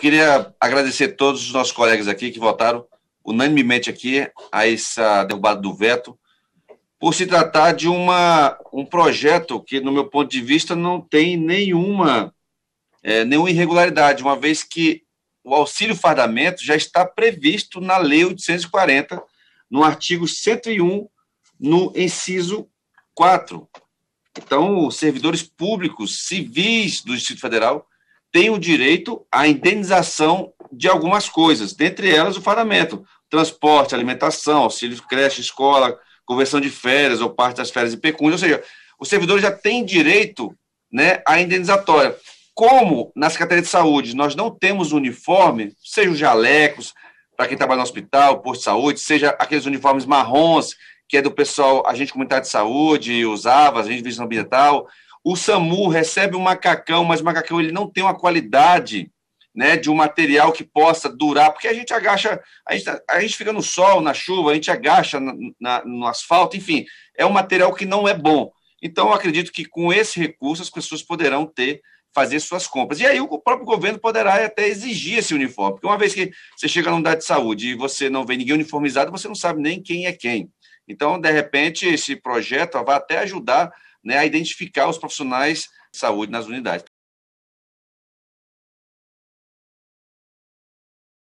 Queria agradecer a todos os nossos colegas aqui que votaram unanimemente aqui a essa derrubada do veto, por se tratar de uma, um projeto que, no meu ponto de vista, não tem nenhuma, é, nenhuma irregularidade, uma vez que o auxílio fardamento já está previsto na Lei 840, no artigo 101, no inciso 4. Então, os servidores públicos civis do Distrito Federal tem o direito à indenização de algumas coisas, dentre elas o faramento, transporte, alimentação, auxílio creche, escola, conversão de férias ou parte das férias e pecúnia, ou seja, o servidor já tem direito né, à indenizatória. Como nas categorias de saúde nós não temos uniforme, seja os jalecos, para quem trabalha no hospital, posto de saúde, seja aqueles uniformes marrons, que é do pessoal, agente comunitário de saúde, usava, agente de visão ambiental, o SAMU recebe um macacão, mas o macacão ele não tem uma qualidade né, de um material que possa durar, porque a gente agacha, a gente, tá, a gente fica no sol, na chuva, a gente agacha na, na, no asfalto, enfim, é um material que não é bom. Então, eu acredito que com esse recurso as pessoas poderão ter fazer suas compras. E aí o próprio governo poderá até exigir esse uniforme, porque uma vez que você chega num unidade de saúde e você não vê ninguém uniformizado, você não sabe nem quem é quem. Então, de repente, esse projeto vai até ajudar né, a identificar os profissionais de saúde nas unidades.